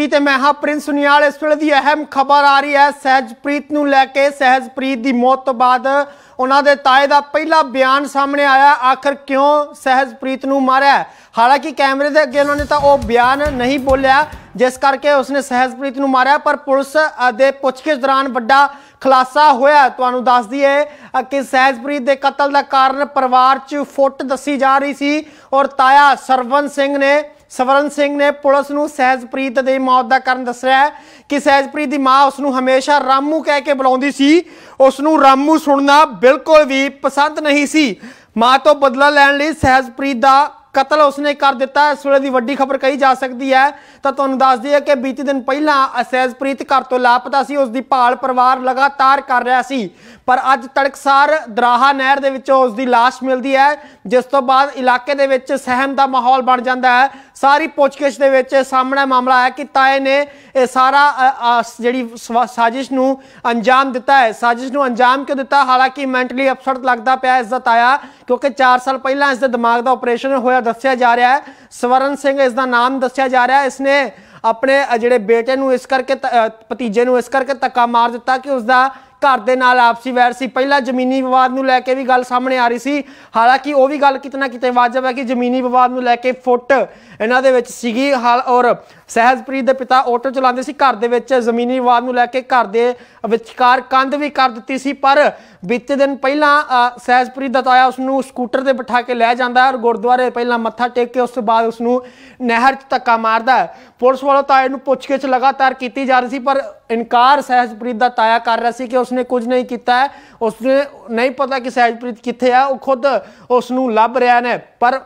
ਇਹ ਤੇ ਮੈਂ ਹਾਂ ਪ੍ਰਿੰਸ ਸੁਨਿਆਲ ਇਸ ਵੇਲੇ ਦੀ ਅਹਿਮ ਖਬਰ ਆ ਰਹੀ ਹੈ ਸਹਿਜਪ੍ਰੀਤ ਨੂੰ ਲੈ ਕੇ ਸਹਿਜਪ੍ਰੀਤ ਦੀ ਮੌਤ ਤੋਂ ਬਾਅਦ ਉਹਨਾਂ ਦੇ ਤਾਏ ਦਾ ਪਹਿਲਾ ਬਿਆਨ ਸਾਹਮਣੇ ਆਇਆ ਆਖਰ ਕਿਉਂ ਸਹਿਜਪ੍ਰੀਤ ਨੂੰ ਮਾਰਿਆ ਹਾਲਾਂਕਿ ਕੈਮਰੇ ਦੇ ਅੱਗੇ ਉਹਨਾਂ ਨੇ ਤਾਂ ਉਹ ਬਿਆਨ ਨਹੀਂ ਬੋਲਿਆ ਜਿਸ ਕਰਕੇ ਉਸਨੇ ਸਹਿਜਪ੍ਰੀਤ ਨੂੰ ਮਾਰਿਆ ਪਰ ਪੁਲਿਸ ਦੇ ਪੁੱਛਗਿੱਛ ਦੌਰਾਨ ਵੱਡਾ ਖਲਾਸਾ ਹੋਇਆ ਤੁਹਾਨੂੰ ਦੱਸ ਦਈਏ ਕਿ ਸਹਿਜਪ੍ਰੀਤ ਦੇ ਕਤਲ ਦਾ ਕਾਰਨ ਪਰਿਵਾਰ 'ਚ ਫੁੱਟ ਦੱਸੀ ਜਾ ਰਹੀ ਸੀ ਔਰ ਤਾਇਆ ਸਰਵਨ ਸਿੰਘ ਨੇ ਸਵਰਨ ਸਿੰਘ ਨੇ ਪੁਲਿਸ ਨੂੰ ਸਹਿਜਪ੍ਰੀਤ ਦੇ ਮੌਤ ਦਾ ਕਾਰਨ ਦੱਸਿਆ ਕਿ ਸਹਿਜਪ੍ਰੀਤ ਦੀ ਮਾਂ ਉਸ ਨੂੰ ਹਮੇਸ਼ਾ ਰਾਮੂ ਕਹਿ ਕੇ ਬੁਲਾਉਂਦੀ ਸੀ ਉਸ ਨੂੰ ਰਾਮੂ ਸੁਣਨਾ ਬਿਲਕੁਲ ਵੀ ਪਸੰਦ ਨਹੀਂ ਸੀ ਮਾਂ ਤੋਂ ਬਦਲਾ ਲੈਣ ਲਈ ਸਹਿਜਪ੍ਰੀਤ ਦਾ ਕਤਲ ਉਸਨੇ ਕਰ ਦਿੱਤਾ ਇਸ ਵੇਲੇ ਦੀ ਵੱਡੀ ਖਬਰ ਕਹੀ ਜਾ ਸਕਦੀ ਹੈ ਤਾਂ ਤੁਹਾਨੂੰ ਦੱਸ ਦਈਏ ਕਿ ਬੀਤੇ ਦਿਨ ਪਹਿਲਾਂ ਅਸੈਜਪ੍ਰੀਤ ਘਰ ਤੋਂ ਲਾਪਤਾ ਸੀ ਉਸ ਦੀ ਭਾਲ ਪਰਿਵਾਰ ਲਗਾਤਾਰ ਕਰ ਰਿਹਾ ਸੀ ਪਰ ਅੱਜ ਤੜਕਸਾਰ ਦਰਾਹਾ ਨਹਿਰ ਦੇ ਵਿੱਚੋਂ ਉਸ ਦੀ লাশ ਮਿਲਦੀ ਹੈ ਜਿਸ ਤੋਂ ਬਾਅਦ ਇਲਾਕੇ ਦੇ ਵਿੱਚ ਸਹਿਮ ਦਾ ਮਾਹੌਲ ਬਣ ਜਾਂਦਾ ਹੈ ਸਾਰੀ ਪੁੱਛਗਿੱਛ ਦੇ ਵਿੱਚ ਸਾਹਮਣੇ ਮਾਮਲਾ ਆਇਆ ਕਿ ਤਾਏ ਨੇ ਇਹ ਸਾਰਾ ਜਿਹੜੀ ਸਾਜ਼ਿਸ਼ ਨੂੰ ਅੰਜਾਮ ਦਿੱਤਾ ਹੈ ਸਾਜ਼ਿਸ਼ ਨੂੰ ਅੰਜਾਮ ਕਿਉਂ ਦਿੱਤਾ ਹਾਲਾਂਕਿ ਮੈਂਟਲੀ ਅਪਸੈਟ ਲੱਗਦਾ ਪਿਆ ਇਸ ਦਾ ਤਾਇਆ ਕਿਉਂਕਿ 4 ਸਾਲ ਪਹਿਲਾਂ ਇਸ ਦੇ ਦਿਮਾਗ ਦਾ ਆਪਰੇਸ਼ਨ ਹੋਇਆ ਦੱਸਿਆ ਜਾ ਰਿਹਾ ਹੈ ਸਵਰਨ ਸਿੰਘ ਇਸ ਦਾ ਨਾਮ ਦੱਸਿਆ ਜਾ ਰਿਹਾ ਹੈ ਇਸ ਨੇ ਆਪਣੇ ਜਿਹੜੇ ਬੇਟੇ ਨੂੰ ਇਸ ਕਰਕੇ ਭਤੀਜੇ ਨੂੰ ਇਸ ਕਰਕੇ ਤੱਕਾ ਮਾਰ ਦਿੱਤਾ ਕਿ ਉਸ ਦਾ ਘਰ ਦੇ ਨਾਲ ਆਪਸੀ ਵੈਰ ਸੀ ਪਹਿਲਾਂ ਜ਼ਮੀਨੀ ਵਿਵਾਦ ਨੂੰ ਲੈ ਕੇ ਵੀ ਗੱਲ ਸਾਹਮਣੇ ਆ ਰਹੀ ਸੀ ਹਾਲਾਂਕਿ ਉਹ ਵੀ ਗੱਲ ਕਿਤਨਾ ਕਿਤੇ ਵਾਜਬ ਹੈ ਕਿ ਜ਼ਮੀਨੀ ਵਿਵਾਦ ਨੂੰ ਲੈ ਕੇ ਫੁੱਟ ਇਹਨਾਂ ਦੇ ਵਿੱਚ ਸੀਗੀ ਹਾਲ ਔਰ ਸਹਿਜਪ੍ਰੀਤ ਦੇ ਪਿਤਾ ਆਟੋ ਚਲਾਉਂਦੇ ਸੀ ਘਰ ਦੇ ਵਿੱਚ ਜ਼ਮੀਨੀ ਵਿਵਾਦ ਨੂੰ ਲੈ ਕੇ ਘਰ ਦੇ ਵਿਚਕਾਰ ਕੰਧ ਵੀ ਕਰ ਦਿੱਤੀ ਸੀ ਪਰ ਬੀਤੇ ਦਿਨ ਪਹਿਲਾਂ ਸਹਿਜਪ੍ਰੀਤ ਦਾ ਤਾਇਆ ਉਸ ਨੂੰ ਸਕੂਟਰ ਤੇ ਬਿਠਾ ਕੇ ਲੈ ਜਾਂਦਾ ਹੈ ਔਰ ਗੁਰਦੁਆਰੇ ਪਹਿਲਾਂ ਮੱਥਾ ਟੇਕ ਕੇ ਉਸ ਤੋਂ ਬਾਅਦ ਉਸ ਨੂੰ ਨਹਿਰ 'ਚ ਧੱਕਾ ਮਾਰਦਾ ਹੈ ਪੁਲਿਸ ਵਾਲਾ ਤਾਇਆ ਨੂੰ ਪੁੱਛਗਿੱਛ ਲਗਾਤਾਰ ਕੀਤੀ ਜਾ ਰਹੀ ਸੀ ਪਰ ਇਨਕਾਰ ਸਹਿਜਪ੍ਰੀਤ ਦਾ ਤਾਇਆ ਕਰ ਰਿਹਾ ਸੀ ਕਿ ਉਸਨੇ ਕੁਝ ਨਹੀਂ ਕੀਤਾ ਹੈ ਉਸਨੇ ਨਹੀਂ ਪਤਾ ਕਿ ਸਹਿਜਪ੍ਰੀਤ ਕਿੱਥੇ ਆ ਉਹ ਖੁਦ ਉਸ ਨੂੰ ਲੱਭ ਰਿਹਾ ਨੇ ਪਰ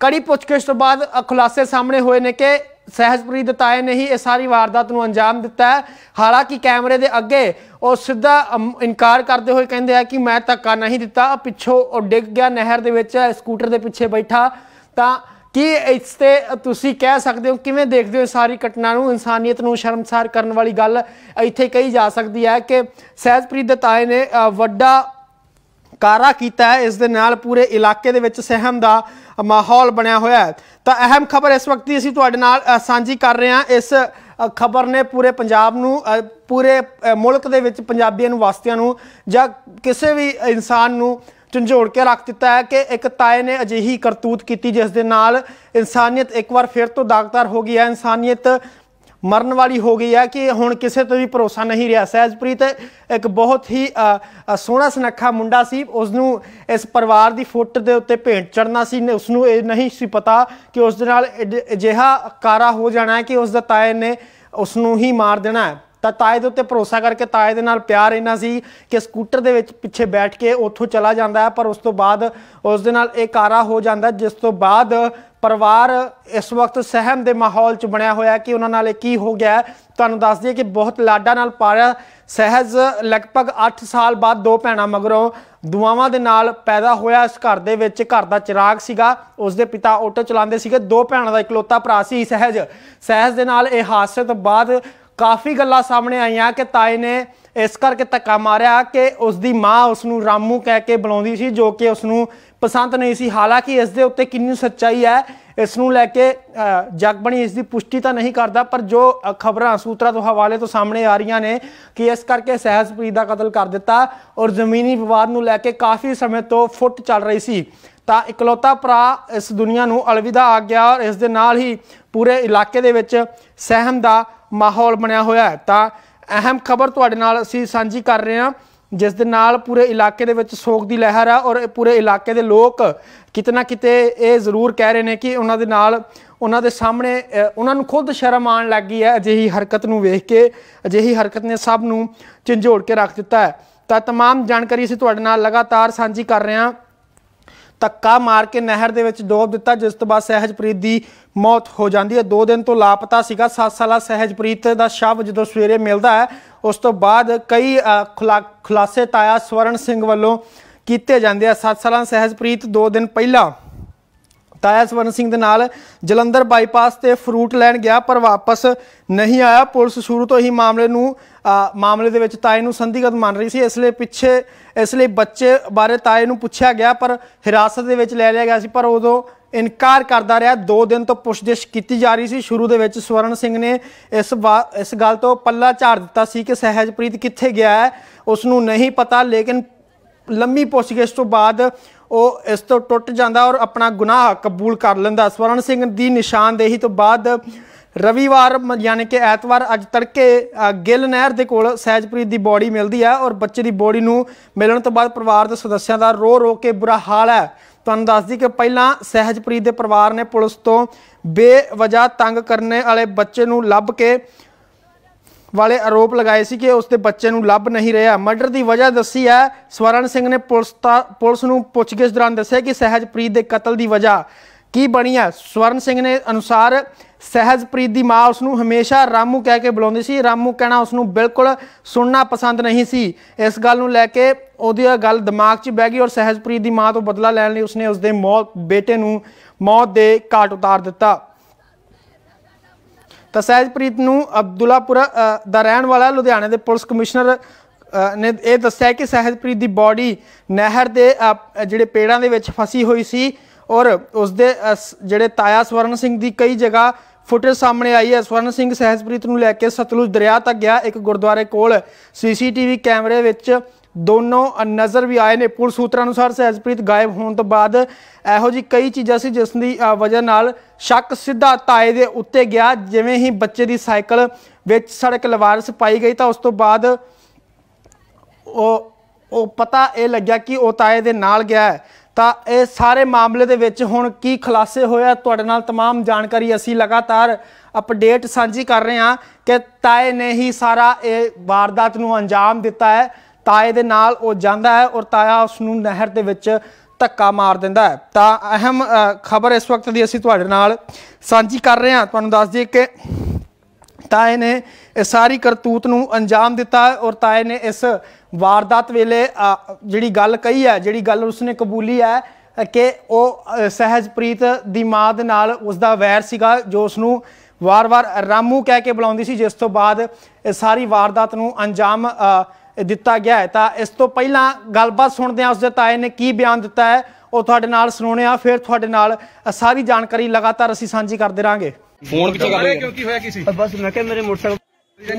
ਕੜੀ ਪੁੱਛਗਿੱਛ ਤੋਂ ਬਾਅਦ ਖੁਲਾਸੇ ਸਾਹਮਣੇ ਹੋਏ ਨੇ ਕਿ ਸਹਿਜਪ੍ਰੀਤ ਤਾਇਆ ਨੇ ਹੀ ਇਹ ਸਾਰੀ ਵਾਰਦਾਤ ਨੂੰ ਅੰਜਾਮ ਦਿੱਤਾ ਹੈ ਹਾਲਾਂਕਿ ਕੈਮਰੇ ਦੇ ਅੱਗੇ ਉਹ ਸਿੱਧਾ ਇਨਕਾਰ ਕਰਦੇ ਹੋਏ ਕਹਿੰਦੇ ਆ ਕਿ ਮੈਂ ਧੱਕਾ ਨਹੀਂ ਦਿੱਤਾ ਪਿੱਛੋਂ ਉਹ ਡਿੱਗ ਗਿਆ ਨਹਿਰ ਦੇ ਵਿੱਚ ਸਕੂਟਰ ਦੇ ਪਿੱਛੇ ਬੈਠਾ ਤਾਂ ਕੀ ਇਸ ਤੇ ਤੁਸੀਂ ਕਹਿ ਸਕਦੇ ਹੋ ਕਿਵੇਂ ਦੇਖਦੇ ਹੋ ਸਾਰੀ ਘਟਨਾ ਨੂੰ ਇਨਸਾਨੀਅਤ ਨੂੰ ਸ਼ਰਮਸਾਰ ਕਰਨ ਵਾਲੀ ਗੱਲ ਇੱਥੇ ਕਹੀ ਜਾ ਸਕਦੀ ਹੈ ਕਿ ਸਹਿਜਪ੍ਰੀਤ ਦਤਾਏ ਨੇ ਵੱਡਾ ਕਾਰਾ ਕੀਤਾ ਹੈ ਇਸ ਦੇ ਨਾਲ ਪੂਰੇ ਇਲਾਕੇ ਦੇ ਵਿੱਚ ਸਹਿਮ ਦਾ ਮਾਹੌਲ ਬਣਿਆ ਹੋਇਆ ਹੈ ਤਾਂ ਅਹਿਮ ਖਬਰ ਇਸ ਵਕਤ ਦੀ ਅਸੀਂ ਤੁਹਾਡੇ ਨਾਲ ਸਾਂਝੀ ਕਰ ਰਹੇ ਹਾਂ ਇਸ ਖਬਰ ਨੇ ਪੂਰੇ ਪੰਜਾਬ ਨੂੰ ਪੂਰੇ ਮੁਲਕ ਦੇ ਵਿੱਚ ਪੰਜਾਬੀਆਂ ਨੂੰ ਵਸਤੀਆਂ ਨੂੰ ਜਾਂ ਕਿਸੇ ਵੀ ਇਨਸਾਨ ਨੂੰ ਝੰਜੋੜ ਕੇ ਰੱਖ ਦਿੱਤਾ ਹੈ ਕਿ ਇੱਕ ਤਾਏ ਨੇ ਅਜਿਹੀ ਕਰਤੂਤ ਕੀਤੀ ਜਿਸ ਦੇ ਨਾਲ ਇਨਸਾਨੀਅਤ ਇੱਕ ਵਾਰ ਫਿਰ ਤੋਂ ਦਾਗਦਾਰ ਹੋ ਗਈ ਹੈ ਇਨਸਾਨੀਅਤ ਮਰਨ ਵਾਲੀ ਹੋ ਗਈ ਹੈ ਕਿ ਹੁਣ ਕਿਸੇ ਤੋਂ ਵੀ ਭਰੋਸਾ ਨਹੀਂ ਰਿਹਾ ਸਹਿਜਪ੍ਰੀਤ ਇੱਕ ਬਹੁਤ ਹੀ ਸੋਹਣਾ ਸੁਨੱਖਾ ਮੁੰਡਾ ਸੀ ਉਸ ਨੂੰ ਇਸ ਪਰਿਵਾਰ ਦੀ ਫੁੱਟ ਦੇ ਉੱਤੇ ਭੇਂਟ ਚੜਨਾ ਸੀ ਉਸ ਨੂੰ ਇਹ ਨਹੀਂ ਸੀ ਪਤਾ ਕਿ ਉਸ ਦੇ ਨਾਲ ਅਜਿਹਾ ਕਾਰਾ ਹੋ ਜਾਣਾ ਹੈ ਕਿ ਉਸ ਦਾ ਤਾਏ ਨੇ ਉਸ ਨੂੰ ਹੀ ਮਾਰ ਦੇਣਾ ਹੈ ਤਾਂ ਤਾਏ ਦੇ ਉੱਤੇ ਭਰੋਸਾ ਕਰਕੇ ਤਾਏ ਦੇ ਨਾਲ ਪਿਆਰ ਇੰਨਾ ਸੀ ਕਿ ਸਕੂਟਰ ਦੇ ਵਿੱਚ ਪਿੱਛੇ ਬੈਠ ਕੇ ਉੱਥੋਂ ਚਲਾ ਜਾਂਦਾ ਪਰ ਉਸ ਤੋਂ ਬਾਅਦ ਉਸ ਦੇ ਨਾਲ ਇਹ ਕਾਰਾ ਹੋ ਜਾਂਦਾ ਜਿਸ ਤੋਂ ਬਾਅਦ ਪਰਿਵਾਰ ਇਸ ਵਕਤ ਸਹਿਮ ਦੇ ਮਾਹੌਲ 'ਚ ਬਣਿਆ ਹੋਇਆ ਕਿ ਉਹਨਾਂ ਨਾਲ ਕੀ ਹੋ ਗਿਆ ਤੁਹਾਨੂੰ ਦੱਸ ਦਈਏ ਕਿ ਬਹੁਤ ਲਾਡਾ ਨਾਲ ਪਾਰਿਆ ਸਹਿਜ ਲਗਭਗ 8 ਸਾਲ ਬਾਅਦ ਦੋ ਭੈਣਾਂ ਮਗਰੋਂ ਦੁਆਵਾਂ ਦੇ ਨਾਲ ਪੈਦਾ ਹੋਇਆ ਇਸ ਘਰ ਦੇ ਵਿੱਚ ਘਰ ਦਾ ਚਿਰਾਗ ਸੀਗਾ ਉਸ ਦੇ ਪਿਤਾ ਆਟੋ ਚਲਾਉਂਦੇ ਸੀਗੇ ਦੋ ਭੈਣਾਂ ਦਾ ਇਕਲੌਤਾ ਭਰਾ ਸੀ ਸਹਿਜ ਸਹਿਜ ਦੇ ਨਾਲ ਇਹ ਹਾਦਸੇ ਤੋਂ ਬਾਅਦ ਕਾਫੀ ਗੱਲਾਂ ਸਾਹਮਣੇ ਆਈਆਂ ਕਿ ਤਾਏ ਨੇ ਇਸ ਕਰਕੇ ਤੱਕਾ ਮਾਰਿਆ ਕਿ ਉਸ ਦੀ ਮਾਂ ਉਸ ਨੂੰ ਰਾਮੂ ਕਹਿ ਕੇ ਬੁਲਾਉਂਦੀ ਸੀ ਜੋ ਕਿ ਉਸ ਨੂੰ ਪਸੰਦ ਨਹੀਂ ਸੀ ਹਾਲਾਂਕਿ ਇਸ ਦੇ ਉੱਤੇ ਕਿੰਨੀ ਸੱਚਾਈ ਹੈ ਇਸ ਨੂੰ ਲੈ ਕੇ ਜਗਬਣੀ ਇਸ ਦੀ ਪੁਸ਼ਟੀ ਤਾਂ ਨਹੀਂ ਕਰਦਾ ਪਰ ਜੋ ਖਬਰਾਂ ਸੂਤਰਾਂ ਤੋਂ ਹਵਾਲੇ ਤੋਂ ਸਾਹਮਣੇ ਆ ਰਹੀਆਂ ਨੇ ਕਿ ਇਸ ਕਰਕੇ ਸਹਿਜਪ੍ਰੀਤ ਦਾ ਕਤਲ ਕਰ ਦਿੱਤਾ ਔਰ ਜ਼ਮੀਨੀ ਵਿਵਾਦ ਨੂੰ ਲੈ ਕੇ ਕਾਫੀ ਸਮੇਂ ਤੋਂ ਫੁੱਟ ਚੱਲ ਰਹੀ ਸੀ ਤਾਂ ਇਕਲੌਤਾ ਭਰਾ ਇਸ ਦੁਨੀਆ ਨੂੰ ਅਲਵਿਦਾ ਆ ਗਿਆ ਔਰ ਇਸ ਦੇ ਨਾਲ ਹੀ ਪੂਰੇ ਇਲਾਕੇ ਦੇ ਵਿੱਚ ਸਹਿਮ ਦਾ ਮਾਹੌਲ ਬਣਿਆ ਹੋਇਆ ਹੈ ਤਾਂ ਅਹਿਮ ਖਬਰ ਤੁਹਾਡੇ ਨਾਲ ਅਸੀਂ ਸਾਂਝੀ ਕਰ ਰਹੇ ਹਾਂ ਜਿਸ ਦੇ ਨਾਲ ਪੂਰੇ ਇਲਾਕੇ ਦੇ ਵਿੱਚ ਸੋਗ ਦੀ ਲਹਿਰ ਆ ਔਰ ਪੂਰੇ ਇਲਾਕੇ ਦੇ ਲੋਕ ਕਿਤਨਾ ਕਿਤੇ ਇਹ ਜ਼ਰੂਰ ਕਹਿ ਰਹੇ ਨੇ ਕਿ ਉਹਨਾਂ ਦੇ ਨਾਲ ਉਹਨਾਂ ਦੇ ਸਾਹਮਣੇ ਉਹਨਾਂ ਨੂੰ ਖੁਦ ਸ਼ਰਮ ਆਣ ਲੱਗ ਗਈ ਹੈ ਅਜਿਹੀ ਹਰਕਤ ਨੂੰ ਵੇਖ ਕੇ ਅਜਿਹੀ ਹਰਕਤ ਨੇ ਸਭ ਨੂੰ ਝੰਜੋੜ ਕੇ ਰੱਖ ਦਿੱਤਾ ਹੈ ਤਾਂ तमाम ਜਾਣਕਾਰੀ ਅਸੀਂ ਤੁਹਾਡੇ ਨਾਲ ਲਗਾਤਾਰ ਸਾਂਝੀ ਕਰ ਰਹੇ ਹਾਂ ਧੱਕਾ ਮਾਰ ਕੇ ਨਹਿਰ ਦੇ ਵਿੱਚ ਡੋਬ ਦਿੱਤਾ ਜਿਸ ਤੋਂ ਬਾਅਦ ਸਹਿਜਪ੍ਰੀਤ ਦੀ ਮੌਤ ਹੋ ਜਾਂਦੀ ਹੈ 2 ਦਿਨ ਤੋਂ ਲਾਪਤਾ ਸੀਗਾ 7 ਸਾਲਾ ਸਹਿਜਪ੍ਰੀਤ ਦਾ ਸ਼ਵ ਜਦੋਂ ਸਵੇਰੇ ਮਿਲਦਾ ਹੈ ਉਸ ਤੋਂ ਬਾਅਦ ਕਈ ਖੁਲਾਸੇ ਤਾਇਆ ਸਵਰਨ ਸਿੰਘ ਵੱਲੋਂ ਕੀਤੇ ਜਾਂਦੇ ਆ 7 ਸਾਲਾਂ ਸਹਿਜਪ੍ਰੀਤ 2 ਦਿਨ ਪਹਿਲਾਂ ਤਾਇਆ ਸਵਰਨ ਸਿੰਘ ਦੇ ਨਾਲ ਜਲੰਧਰ ਬਾਈਪਾਸ ਤੇ ਫਰੂਟ ਲੈਣ ਗਿਆ ਪਰ ਵਾਪਸ ਨਹੀਂ ਆਇਆ ਪੁਲਿਸ ਸ਼ੁਰੂ ਤੋਂ ਹੀ ਮਾਮਲੇ ਨੂੰ ਮਾਮਲੇ ਦੇ ਵਿੱਚ ਤਾਏ ਨੂੰ ਸੰਦਿਗਧ ਮੰਨ ਰਹੀ ਸੀ ਇਸ ਲਈ ਪਿੱਛੇ ਇਸ ਲਈ ਬੱਚੇ ਬਾਰੇ ਤਾਏ ਨੂੰ ਪੁੱਛਿਆ ਗਿਆ ਪਰ ਹਿਰਾਸਤ ਦੇ ਵਿੱਚ ਲੈ ਲਿਆ ਗਿਆ ਸੀ ਪਰ ਉਦੋਂ ਇਨਕਾਰ ਕਰਦਾ ਰਿਹਾ 2 ਦਿਨ ਤੋਂ ਪੁੱਛਗਿੱਛ ਕੀਤੀ ਜਾ ਰਹੀ ਸੀ ਸ਼ੁਰੂ ਦੇ ਵਿੱਚ ਸਵਰਨ ਸਿੰਘ ਨੇ ਇਸ ਇਸ ਗੱਲ ਤੋਂ ਪੱਲਾ ਝਾੜ ਦਿੱਤਾ ਸੀ ਕਿ ਸਹਿਜਪ੍ਰੀਤ ਕਿੱਥੇ ਗਿਆ ਹੈ ਉਸ ਨੂੰ ਨਹੀਂ ਪਤਾ ਲੇਕਿਨ ਲੰਮੀ ਪੁੱਛਗਿਛ ਤੋਂ ਬਾਅਦ ਉਹ ਇਸ ਤੋਂ ਟੁੱਟ ਜਾਂਦਾ ਔਰ ਆਪਣਾ ਗੁਨਾਹ ਕਬੂਲ ਕਰ ਲੈਂਦਾ ਸਵਰਨ ਸਿੰਘ ਦੀ ਨਿਸ਼ਾਨਦੇਹੀ ਤੋਂ ਬਾਅਦ ਰਵੀਵਾਰ ਯਾਨੀ ਕਿ ਐਤਵਾਰ ਅੱਜ ਤੜਕੇ ਗਿੱਲ ਨਹਿਰ ਦੇ ਕੋਲ ਸਹਿਜਪ੍ਰੀਤ ਦੀ ਬੋਡੀ ਮਿਲਦੀ ਹੈ ਔਰ ਬੱਚੇ ਦੀ ਬੋਡੀ ਨੂੰ ਮਿਲਣ ਤੋਂ ਬਾਅਦ ਪਰਿਵਾਰ ਦੇ ਸਦੱਸਿਆਂ ਦਾ ਰੋ ਰੋ ਕੇ ਬੁਰਾ ਹਾਲ ਹੈ ਤੁਹਾਨੂੰ ਦੱਸਦੀ ਕਿ ਪਹਿਲਾਂ ਸਹਿਜਪ੍ਰੀਤ ਦੇ ਪਰਿਵਾਰ ਨੇ ਪੁਲਿਸ ਤੋਂ ਬੇਵਜਾ ਤੰਗ ਕਰਨੇ ਵਾਲੇ ਬੱਚੇ ਨੂੰ ਲੱਭ ਕੇ ਵਾਲੇ ਆਰੋਪ ਲਗਾਏ ਸੀ ਕਿ ਉਸ ਦੇ ਬੱਚੇ ਨੂੰ ਲੱਭ ਨਹੀਂ ਰਿਹਾ ਮਰਡਰ ਦੀ ਵਜ੍ਹਾ ਦੱਸੀ ਹੈ ਸਵਰਨ ਸਿੰਘ ਨੇ ਪੁਲਿਸ ਪੁਲਿਸ ਨੂੰ ਪੁੱਛਗਿੱਛ ਦੌਰਾਨ ਦੱਸਿਆ ਕਿ ਸਹਿਜਪ੍ਰੀਤ ਦੇ ਕਤਲ ਦੀ ਵਜ੍ਹਾ ਕੀ ਬਣੀ ਹੈ ਸਵਰਨ ਸਿੰਘ ਨੇ ਅਨੁਸਾਰ ਸਹਿਜਪ੍ਰੀਤ ਦੀ ਮਾਂ ਉਸ ਨੂੰ ਹਮੇਸ਼ਾ ਰਾਮੂ ਕਹਿ ਕੇ ਬੁਲਾਉਂਦੀ ਸੀ ਰਾਮੂ ਕਹਿਣਾ ਉਸ ਨੂੰ ਬਿਲਕੁਲ ਸੁਣਨਾ ਪਸੰਦ ਨਹੀਂ ਸੀ ਇਸ ਗੱਲ ਨੂੰ ਲੈ ਕੇ ਉਹਦੀ ਗੱਲ ਦਿਮਾਗ 'ਚ ਬੈ ਗਈ ਔਰ ਸਹਿਜਪ੍ਰੀਤ ਦੀ ਮਾਂ ਤੋਂ ਬਦਲਾ ਲੈਣ ਲਈ ਉਸਨੇ ਉਸਦੇ ਮੌਤ ਬੇਟੇ ਨੂੰ ਮੌਤ ਦੇ ਘਾਟ ਉਤਾਰ ਦਿੱਤਾ ਤਾਂ ਸਹਿਜਪ੍ਰੀਤ ਨੂੰ ਅਬਦੁੱਲਾਪੁਰਾ ਦਾ ਰਹਿਣ ਵਾਲਾ ਲੁਧਿਆਣੇ ਦੇ ਪੁਲਿਸ ਕਮਿਸ਼ਨਰ ਨੇ ਇਹ ਦੱਸਿਆ ਕਿ ਸਹਿਜਪ੍ਰੀਤ ਦੀ ਬਾਡੀ ਨਹਿਰ ਦੇ ਜਿਹੜੇ ਪੇੜਾਂ ਦੇ ਵਿੱਚ ਫਸੀ ਹੋਈ ਸੀ ਔਰ ਉਸ ਦੇ ਜਿਹੜੇ ਤਾਇਆ ਸਵਰਨ ਸਿੰਘ ਦੀ ਕਈ ਜਗ੍ਹਾ ਫੁਟੇਜ ਸਾਹਮਣੇ ਆਈ ਹੈ ਸਵਰਨ ਸਿੰਘ ਸਹਿਜਪ੍ਰੀਤ ਨੂੰ ਲੈ ਕੇ ਸਤਲੁਜ ਦਰਿਆ ਤੱਕ ਗਿਆ ਇੱਕ ਗੁਰਦੁਆਰੇ ਕੋਲ ਸੀਸੀਟੀਵੀ ਕੈਮਰੇ ਵਿੱਚ ਦੋਨੋਂ ਨਜ਼ਰ ਵੀ ਆਏ ਨੇ ਪੁਲਿਸ ਸੂਤਰਾਂ ਅਨੁਸਾਰ ਸਹਿਜਪ੍ਰੀਤ ਗਾਇਬ ਹੋਣ ਤੋਂ ਬਾਅਦ ਇਹੋ ਜੀ ਕਈ ਚੀਜ਼ਾਂ ਸੀ ਜਿਸ ਦੀ ਵਜ੍ਹਾ ਨਾਲ ਸ਼ੱਕ ਸਿੱਧਾ ਤਾਏ ਦੇ ਉੱਤੇ ਗਿਆ ਜਿਵੇਂ ਹੀ ਬੱਚੇ ਦੀ ਸਾਈਕਲ ਵਿੱਚ ਸੜਕ ਲਵਾਰਸ ਪਾਈ ਗਈ ਤਾਂ ਉਸ ਤੋਂ ਬਾਅਦ ਉਹ ਉਹ ਪਤਾ ਇਹ ਲੱਗਿਆ ਕਿ ਉਹ ਤਾਏ ਦੇ ਨਾਲ ਗਿਆ ਤਾਂ ਇਹ ਸਾਰੇ ਮਾਮਲੇ ਦੇ ਵਿੱਚ ਹੁਣ ਕੀ ਖੁਲਾਸੇ ਹੋਇਆ ਤੁਹਾਡੇ ਨਾਲ तमाम ਜਾਣਕਾਰੀ ਅਸੀਂ ਲਗਾਤਾਰ ਅਪਡੇਟ ਸਾਂਝੀ ਕਰ ਰਹੇ ਹਾਂ ਕਿ ਤਾਏ ਨੇ ਹੀ ਸਾਰਾ ਇਹ ਵਾਰਦਾਤ ਨੂੰ ਅੰਜਾਮ ਦਿੱਤਾ ਹੈ ਤਾਏ ਦੇ ਨਾਲ ਉਹ ਜਾਂਦਾ ਹੈ ਔਰ ਤਾਇਆ ਉਸ ਨੂੰ ਨਹਿਰ ਦੇ ਵਿੱਚ ਧੱਕਾ ਮਾਰ ਦਿੰਦਾ ਹੈ ਤਾਂ ਅਹਿਮ ਖਬਰ ਇਸ ਵਕਤ ਦੀ ਅਸੀਂ ਤੁਹਾਡੇ ਨਾਲ ਸਾਂਝੀ ਕਰ ਰਹੇ ਹਾਂ ਤੁਹਾਨੂੰ ਦੱਸ ਦਈਏ ਕਿ ਤਾਏ ਨੇ ਇਹ ਸਾਰੀ ਕਰਤੂਤ ਨੂੰ ਅੰਜਾਮ ਦਿੱਤਾ ਔਰ ਤਾਏ ਨੇ ਇਸ ਵਾਰਦਾਤ ਵੇਲੇ ਜਿਹੜੀ ਗੱਲ ਕਹੀ ਹੈ ਜਿਹੜੀ ਗੱਲ ਉਸਨੇ ਕਬੂਲੀ ਹੈ ਕਿ ਉਹ ਸਹਿਜਪ੍ਰੀਤ ਦੀ ਮਾਂ ਦੇ ਨਾਲ ਉਸ ਦਾ ਵੈਰ ਸੀਗਾ ਜੋ ਉਸ ਨੂੰ ਵਾਰ-ਵਾਰ ਰਾਮੂ ਕਹਿ ਕੇ ਬੁਲਾਉਂਦੀ ਸੀ ਜਿਸ ਤੋਂ ਬਾਅਦ ਇਹ ਸਾਰੀ ਵਾਰਦਾਤ ਨੂੰ ਅੰਜਾਮ ਦਿੱਤਾ ਗਿਆ ਹੈ ਤਾਂ ਇਸ ਤੋਂ ਪਹਿਲਾਂ ਗੱਲਬਾਤ ਸੁਣਦੇ ਆ ਉਸ ਦੇ ਤਾਏ ਨੇ ਕੀ ਬਿਆਨ ਦਿੱਤਾ ਹੈ ਉਹ ਤੁਹਾਡੇ ਨਾਲ ਸੁਣਾਉਣੇ ਆ ਫਿਰ ਤੁਹਾਡੇ ਨਾਲ ਸਾਰੀ ਜਾਣਕਾਰੀ ਲਗਾਤਾਰ ਅਸੀਂ ਸਾਂਝੀ ਕਰਦੇ ਰਾਂਗੇ ਫੋਨ ਵਿੱਚ ਗੱਲ ਰਹੇ ਕਿਉਂਕਿ ਹੋਇਆ ਕੀ ਸੀ ਬਸ ਮੈਂ ਕਿਹਾ ਮੇਰੇ ਮੋਟਰਸਾਈਕਲ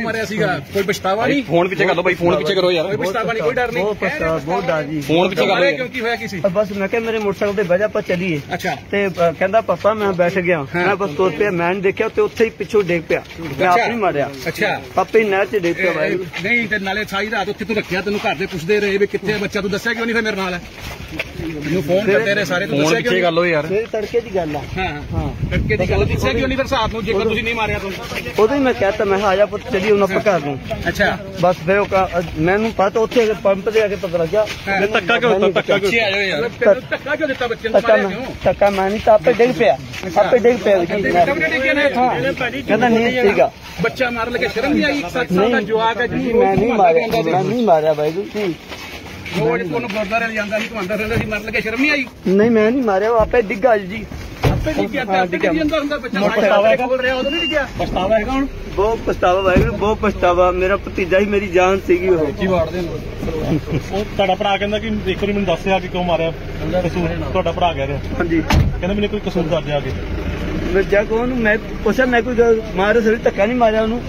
ਮਾਰਿਆ ਸੀਗਾ ਕੋਈ ਪਛਤਾਵਾ ਨਹੀਂ ਫੋਨ ਪਿੱਛੇ ਕਰ ਲੋ ਬਾਈ ਫੋਨ ਪਿੱਛੇ ਕਰੋ ਯਾਰ ਕੋਈ ਪਛਤਾਵਾ ਨਹੀਂ ਕੋਈ ਡਰ ਨਹੀਂ ਬਹੁਤ ਪਛਤਾਵਾ ਬਹੁਤ ਡਰ ਜੀ ਫੋਨ ਪਿੱਛੇ ਕਰ ਲਓ ਕਿਉਂਕਿ ਹੋਇਆ ਕੀ ਸੀ ਬਸ ਮੈਂ ਕਿਹਾ ਮੇਰੇ ਮੋਟਰਸਾਈਕਲ ਤੇ ਬਹਿ ਆਪਾਂ ਚੱਲੀਏ ਅੱਛਾ ਤੇ ਕਹਿੰਦਾ ਪਪਾ ਮੈਂ ਬੈਠ ਗਿਆ ਮੈਂ ਬਸ ਤੁਰ ਪਿਆ ਮੈਂ ਦੇਖਿਆ ਤੇ ਉੱਥੇ ਹੀ ਪਿੱਛੋਂ ਡੇਗ ਪਿਆ ਮੈਂ ਆਪ ਨਹੀਂ ਮਾਰਿਆ ਅੱਛਾ ਪਪਾ ਪਾਪੇ ਨਾਲ ਚ ਡੇਗ ਪਿਆ ਬਾਈ ਨਹੀਂ ਤੇ ਨਾਲੇ ਸਾਰੀ ਰਾਤ ਉੱਥੇ ਤੂੰ ਰੱਖਿਆ ਤੈਨੂੰ ਘਰ ਦੇ ਪੁੱਛਦੇ ਰਹੇ ਵੀ ਕਿੱਥੇ ਬੱਚਾ ਤੂੰ ਦੱਸਿਆ ਕਿਉਂ ਨਹੀਂ ਫੇਰ ਮੇਰੇ ਨਾਲ ਹੈ ਮੈਨੂੰ ਫੋਨ ਕਰਦੇ ਰਹੇ ਸਾਰੇ ਤੂੰ ਦੱਸਿਆ ਕਿਉਂ ਗੱਲ ਹੋ ਯਾਰ ਫਿਰ ਤੜਕੇ ਦੀ ਗੱਲ ਆ ਹਾਂ ਹਾਂ ਤੜਕੇ ਦੀ ਗੱਲ ਦੱਸਿਆ ਕਿਉਂ ਨਹੀਂ ਫਿਰ ਸਾਥ ਨੂੰ ਜੇਕਰ ਤੁਸੀਂ ਨਹੀਂ ਮਾਰਿਆ ਤਾਂ ਉਦੋਂ ਹੀ ਮੈਂ ਕਹਤਾ ਮੈਂ ਆ ਜਾ ਪੁੱਤ ਚਲੀ ਉਹਨਾਂ ਆਪਾਂ ਘਰ ਨੂੰ ਅੱਛਾ ਬਸ ਫਿਰ ਉਹ ਮੈਨੂੰ ਪਤਾ ਉੱਥੇ ਪੰਪ ਤੇ ਆ ਕੇ ਪਤਾ ਲੱਗਿਆ ਮੈਂ ਧੱਕਾ ਕਿਉਂ ਦਿੱਤਾ ਧੱਕਾ ਕਿਉਂ ਯਾਰ ਧੱਕਾ ਕਿਉਂ ਦਿੱਤਾ ਬੱਚੇ ਨੂੰ ਮਾਰਿਆ ਕਿਉਂ ਧੱਕਾ ਮੈਂ ਨਹੀਂ ਤਾਂ ਆਪੇ ਡਿੱਗ ਪਿਆ ਆਪੇ ਡਿੱਗ ਪਿਆ ਕਿ ਕਹਿੰਦਾ ਨਹੀਂ ਸੀਗਾ ਬੱਚਾ ਮਾਰਨ ਲੱਗੇ ਸ਼ਰਮ ਨਹੀਂ ਆਈ ਇੱਕ ਸਾਲ ਦਾ ਜਵਾਕ ਹੈ ਜੀ ਮੈਂ ਨਹੀਂ ਮਾਰਿਆ ਮੈਂ ਨਹੀਂ ਮਾਰਿਆ ਬਾਈ ਜੀ ਉਹ ਜਿਹੜੇ ਤੁਹਾਨੂੰ ਗੁਰਦਾਰੇ ਲਿਆਂਦਾ ਸੀ ਤੁਹਾਨੂੰ ਰਹਿੰਦਾ ਸੀ ਮਾਰਨ ਲੱਗੇ ਸ਼ਰਮ ਨਹੀਂ ਆਈ ਨਹੀਂ ਮੈਂ ਨਹੀਂ ਮਾਰਿਆ ਉਹ ਆਪੇ ਡਿੱਗਾ ਜੀ ਆਪੇ ਨਹੀਂ ਗਿਆ ਆਪੇ ਨਹੀਂ ਅੰਦਰ ਹੁੰਦਾ ਬੱਚਾ ਪਛਤਾਵਾ ਹੈਗਾ ਬੋਲ ਰਿਹਾ ਉਹਦੋਂ ਨਹੀਂ ਗਿਆ ਪਛਤਾਵਾ ਹੈਗਾ ਹੁਣ ਬਹੁਤ ਪਛਤਾਵਾ ਹੈਗਾ ਬਹੁਤ ਪਛਤਾਵਾ ਮੇਰਾ ਭਤੀਜਾ ਹੀ ਮੇਰੀ ਜਾਨ ਸੀਗੀ ਉਹ ਜੀ ਵਾੜਦੇ ਉਹ ਤੁਹਾਡਾ ਭਰਾ ਕਹਿੰਦਾ ਕਿ ਇੱਕ ਵਾਰੀ ਮੈਨੂੰ ਦੱਸਿਆ ਕਿ ਕਿਉਂ ਮਾਰਿਆ ਕਸੂਰ ਤੁਹਾਡਾ ਭਰਾ ਕਹਿ ਰਿਹਾ ਹਾਂਜੀ ਕਹਿੰਦਾ ਮੈਨੂੰ ਕੋਈ ਕਸੂਰ ਦੱਸ ਆ ਕਿ ਮੈਂ ਜਾ ਕੋ ਉਹਨੂੰ ਮੈਂ ਪੁੱਛਿਆ ਮੈਂ ਕੋਈ ਮਾਰਿਆ ਸਿਰ ਧੱਕਾ ਨਹੀਂ ਮਾਰਿਆ ਉਹਨੂੰ